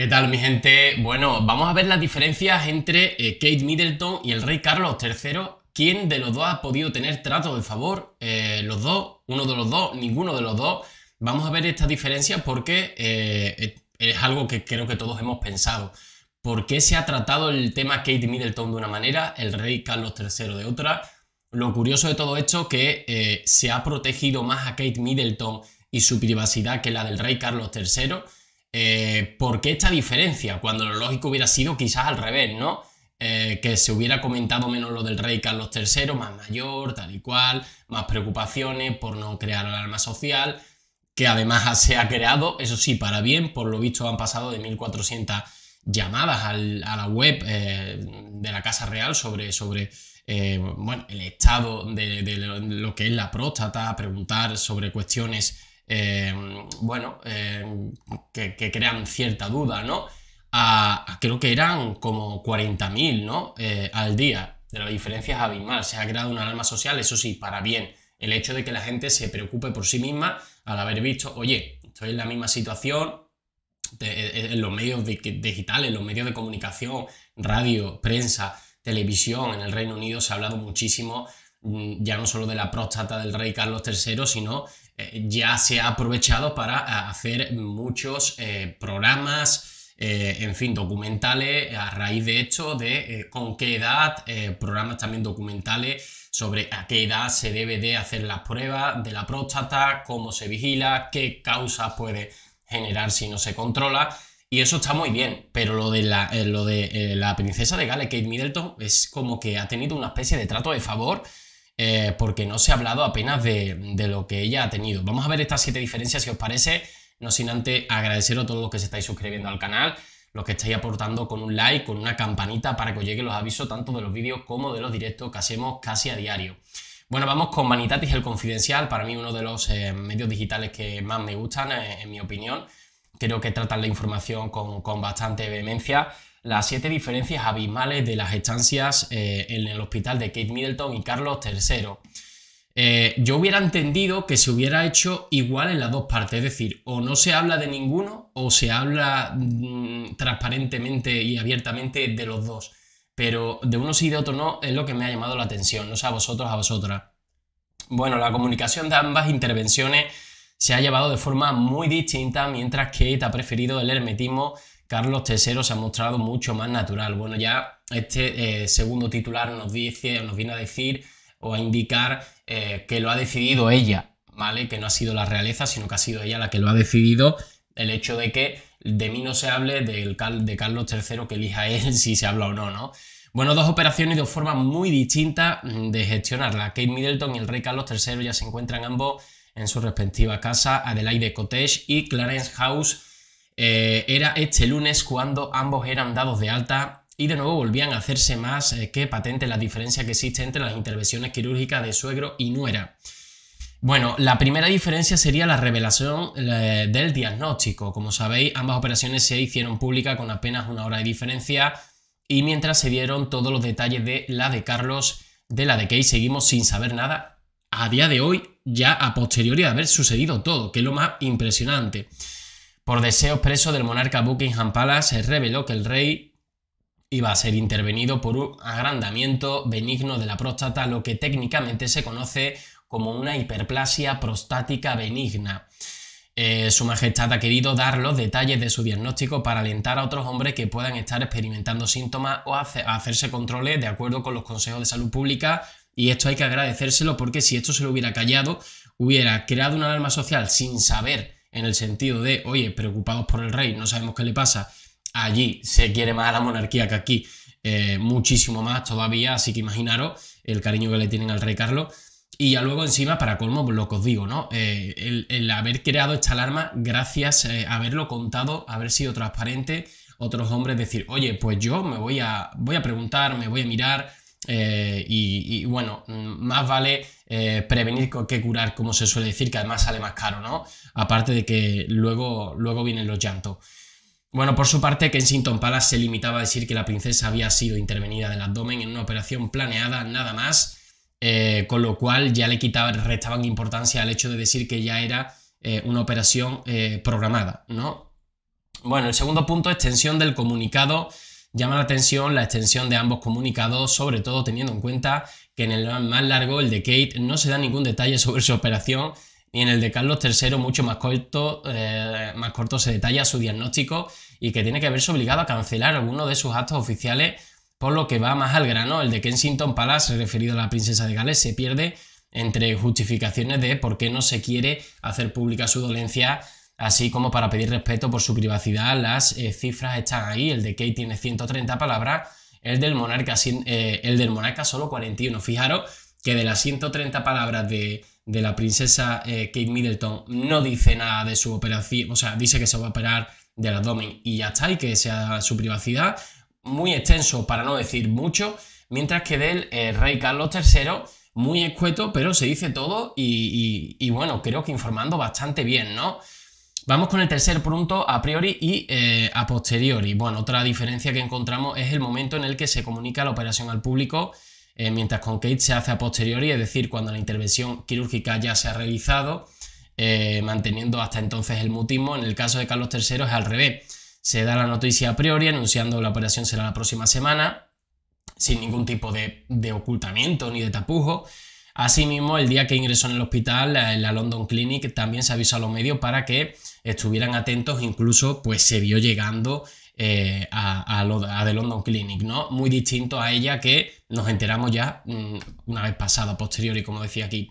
¿Qué tal mi gente? Bueno, vamos a ver las diferencias entre eh, Kate Middleton y el rey Carlos III. ¿Quién de los dos ha podido tener trato de favor? Eh, ¿Los dos? ¿Uno de los dos? ¿Ninguno de los dos? Vamos a ver estas diferencias porque eh, es algo que creo que todos hemos pensado. ¿Por qué se ha tratado el tema Kate Middleton de una manera, el rey Carlos III de otra? Lo curioso de todo esto es que se ha protegido más a Kate Middleton y su privacidad que la del rey Carlos III eh, ¿por qué esta diferencia? Cuando lo lógico hubiera sido quizás al revés, ¿no? Eh, que se hubiera comentado menos lo del rey Carlos III, más mayor, tal y cual, más preocupaciones por no crear alarma social, que además se ha creado, eso sí, para bien, por lo visto han pasado de 1.400 llamadas a la web eh, de la Casa Real sobre, sobre el estado de lo que es la próstata, preguntar sobre cuestiones Em, bueno, em, que, crean cierta duda, ¿no? creo que eran como 40.000, ¿no? Eh, al día. De la diferencia es abismal. Se ha creado una alarma social, eso sí, para bien. El hecho de que la gente se preocupe por sí misma al haber visto, oye, estoy en la misma situación, e, e, en los medios digitales, en los medios de comunicación, radio, prensa, televisión, en el Reino Unido se ha hablado muchísimo mm, ya no solo de la próstata del rey Carlos III, sino eh, ya se ha aprovechado para eh, hacer muchos eh, programas, en fin, documentales a raíz de hecho de con qué edad, programas también documentales sobre a qué edad se debe de hacer las pruebas de la próstata, cómo se vigila, qué causas puede generar si no se controla. Y eso está muy bien, pero lo de la, lo de, la princesa de Gales, Kate Middleton, es como que ha tenido una especie de trato de favor eh, porque no se ha hablado apenas de, lo que ella ha tenido. Vamos a ver estas siete diferencias si os parece, no sin antes agradecer a todos los que se estáis suscribiendo al canal, los que estáis aportando con un like, con una campanita para que os lleguen los avisos tanto de los vídeos como de los directos que hacemos casi a diario. Bueno, vamos con Manitatis, el Confidencial, para mí uno de los eh, medios digitales que más me gustan, eh, en mi opinión. Creo que tratan la información con bastante vehemencia las siete diferencias abismales de las estancias eh, en el hospital de Kate Middleton y Carlos III. Eh, yo hubiera entendido que se hubiera hecho igual en las dos partes, es decir, o no se habla de ninguno o se habla mm, transparentemente y abiertamente de los dos, pero de uno sí y de otro no es lo que me ha llamado la atención, no sé a vosotros, a vosotras. Bueno, la comunicación de ambas intervenciones se ha llevado de forma muy distinta, mientras Kate ha preferido el hermetismo Carlos III se ha mostrado mucho más natural. Bueno, ya este eh, segundo titular nos, dice, nos viene a decir o a indicar eh, que lo ha decidido ella, ¿vale? Que no ha sido la realeza, sino que ha sido ella la que lo ha decidido. El hecho de que de mí no se hable, de Carlos III que elija él si se habla o no, ¿no? Bueno, dos operaciones de dos formas muy distintas mm, de gestionarla. Kate Middleton y el rey Carlos III ya se encuentran ambos en su respectiva casa. Adelaide Cottage y Clarence House eh, era este lunes cuando ambos eran dados de alta y de nuevo volvían a hacerse más eh, que patente la diferencia que existe entre las intervenciones quirúrgicas de suegro y nuera. Bueno, la primera diferencia sería la revelación del diagnóstico. Como sabéis, ambas operaciones se hicieron públicas con apenas una hora de diferencia y mientras se dieron todos los detalles de la de Carlos, de la de Key, seguimos sin saber nada a día de hoy, ya a posteriori de haber sucedido todo, que es lo más impresionante. Por deseo expreso del monarca Buckingham Palace, se reveló que el rey iba a ser intervenido por un agrandamiento benigno de la próstata, lo que técnicamente se conoce como una hiperplasia prostática benigna. Eh, su Majestad ha querido dar los detalles de su diagnóstico para alentar a otros hombres que puedan estar experimentando síntomas o hacerse controles de acuerdo con los consejos de salud pública. Y esto hay que agradecérselo porque si esto se lo hubiera callado, hubiera creado una alarma social sin saber en el sentido de, oye, preocupados por el rey, no sabemos qué le pasa, allí se quiere más a la monarquía que aquí, eh, muchísimo más todavía, así que imaginaros el cariño que le tienen al rey Carlos. Y ya luego encima, para colmo, lo que os digo, ¿no? Eh, el, haber creado esta alarma gracias eh, a haberlo contado, haber sido transparente, otros hombres decir, oye, pues yo me voy a, voy a preguntar, me voy a mirar, eh, y, bueno, más vale eh, prevenir que curar, como se suele decir, que además sale más caro, ¿no? Aparte de que luego, luego vienen los llantos. Bueno, por su parte, Kensington Palace se limitaba a decir que la princesa había sido intervenida del abdomen en una operación planeada, nada más, eh, con lo cual ya le quitaban, restaban importancia al hecho de decir que ya era una operación programada, ¿no? Bueno, el segundo punto, extensión del comunicado Llama la atención la extensión de ambos comunicados, sobre todo teniendo en cuenta que en el más largo, el de Kate, no se da ningún detalle sobre su operación y en el de Carlos III, mucho más corto, eh, más corto se detalla su diagnóstico y que tiene que haberse obligado a cancelar alguno de sus actos oficiales, por lo que va más al grano. El de Kensington Palace, referido a la princesa de Gales, se pierde entre justificaciones de por qué no se quiere hacer pública su dolencia así como para pedir respeto por su privacidad. Las eh, cifras están ahí, el de Kate tiene 130 palabras, el del monarca, eh, el del monarca solo 41. Fijaros que de las 130 palabras de, la princesa eh, Kate Middleton no dice nada de su operación, o sea, dice que se va a operar del abdomen y ya está, y que sea su privacidad. Muy extenso, para no decir mucho, mientras que del rey Carlos III, muy escueto, pero se dice todo y bueno, creo que informando bastante bien, ¿no? Vamos con el tercer punto a priori y eh, a posteriori. Bueno, otra diferencia que encontramos es el momento en el que se comunica la operación al público, eh, mientras con Kate se hace a posteriori, es decir, cuando la intervención quirúrgica ya se ha realizado, eh, manteniendo hasta entonces el mutismo. En el caso de Carlos III es al revés. Se da la noticia a priori anunciando la operación será la próxima semana, sin ningún tipo de, de ocultamiento ni de tapujo. Asimismo, el día que ingresó en el hospital, en la London Clinic, también se avisó a los medios para que estuvieran atentos, incluso pues se vio llegando eh, a, The London Clinic, ¿no? Muy distinto a ella que nos enteramos ya mm, una vez pasada, posterior y como decía aquí.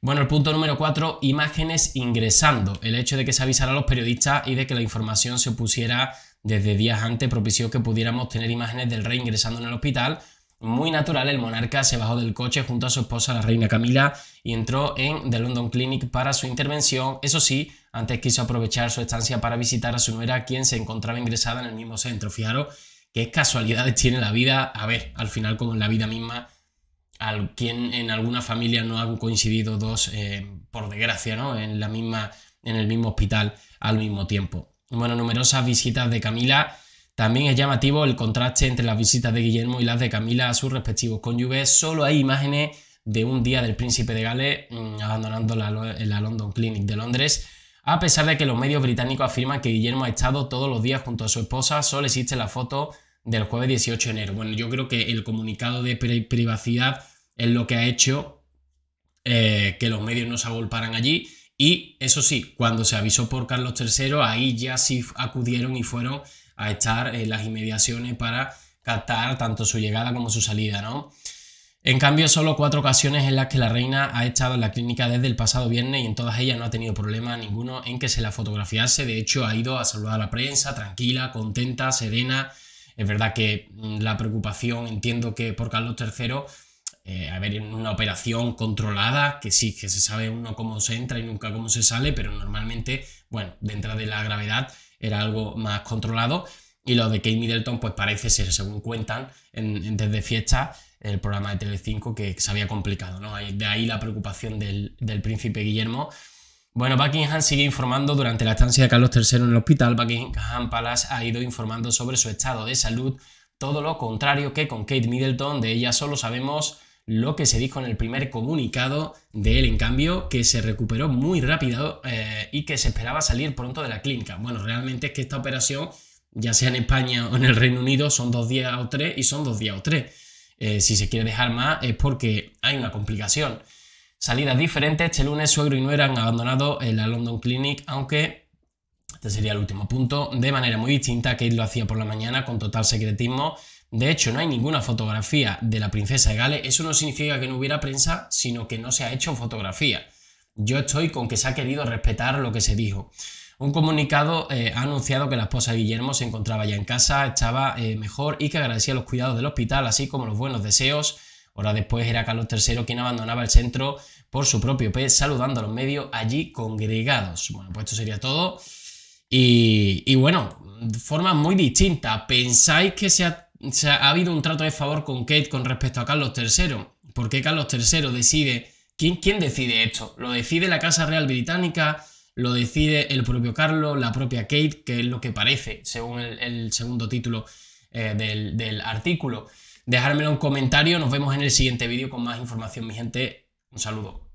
Bueno, el punto número 4, imágenes ingresando. El hecho de que se avisara a los periodistas y de que la información se pusiera desde días antes propició que pudiéramos tener imágenes del rey ingresando en el hospital muy natural, el monarca se bajó del coche junto a su esposa, la reina Camila, y entró en The London Clinic para su intervención. Eso sí, antes quiso aprovechar su estancia para visitar a su nuera, quien se encontraba ingresada en el mismo centro. Fijaros qué casualidades tiene la vida. A ver, al final, como en la vida misma, al quien en alguna familia no han coincidido dos, eh, por desgracia, ¿no? En, la misma, en el mismo hospital al mismo tiempo. Bueno, numerosas visitas de Camila también es llamativo el contraste entre las visitas de Guillermo y las de Camila a sus respectivos cónyuges. Solo hay imágenes de un día del príncipe de Gales mm, abandonando la, London Clinic de Londres, a pesar de que los medios británicos afirman que Guillermo ha estado todos los días junto a su esposa, solo existe la foto del jueves 18 de enero. Bueno, yo creo que el comunicado de privacidad es lo que ha hecho eh, que los medios no se agolparan allí. Y eso sí, cuando se avisó por Carlos III, ahí ya sí acudieron y fueron a estar en eh, las inmediaciones para captar tanto su llegada como su salida, ¿no? En cambio, solo cuatro ocasiones en las que la reina ha estado en la clínica desde el pasado viernes y en todas ellas no ha tenido problema ninguno en que se la fotografiase. De hecho, ha ido a saludar a la prensa, tranquila, contenta, serena. Es verdad que mm, la preocupación, entiendo que por Carlos III, eh, a ver, una operación controlada, que sí, que se sabe uno cómo se entra y nunca cómo se sale, pero normalmente, bueno, dentro de la gravedad, era algo más controlado. Y lo de Kate Middleton, pues parece ser, según cuentan desde fiesta, el programa de Telecinco, 5 que se había complicado, ¿no? De ahí la preocupación del, del príncipe Guillermo. Bueno, Buckingham sigue informando durante la estancia de Carlos III en el hospital. Buckingham Palace ha ido informando sobre su estado de salud, todo lo contrario que con Kate Middleton, de ella solo sabemos lo que se dijo en el primer comunicado de él, en cambio, que se recuperó muy rápido eh, y que se esperaba salir pronto de la clínica. Bueno, realmente es que esta operación, ya sea en España o en el Reino Unido, son dos días o tres y son dos días o tres. Eh, si se quiere dejar más es porque hay una complicación. Salidas diferentes, este lunes suegro y nuera han abandonado eh, la London Clinic, aunque este sería el último punto. De manera muy distinta, él lo hacía por la mañana con total secretismo. De hecho, no hay ninguna fotografía de la princesa de Gales. Eso no significa que no hubiera prensa, sino que no se ha hecho fotografía. Yo estoy con que se ha querido respetar lo que se dijo. Un comunicado eh, ha anunciado que la esposa de Guillermo se encontraba ya en casa, estaba eh, mejor y que agradecía los cuidados del hospital, así como los buenos deseos. Hora después era Carlos III quien abandonaba el centro por su propio pez, saludando a los medios allí congregados. Bueno, pues esto sería todo. Y, bueno, de forma muy distinta. ¿Pensáis que se ha, ha, habido un trato de favor con Kate con respecto a Carlos III? ¿Por qué Carlos III decide? ¿Quién, decide esto? ¿Lo decide la Casa Real Británica? lo decide el propio Carlos, la propia Kate, que es lo que parece, según el, segundo título eh, del, artículo. Dejármelo en comentario, nos vemos en el siguiente vídeo con más información, mi gente. Un saludo.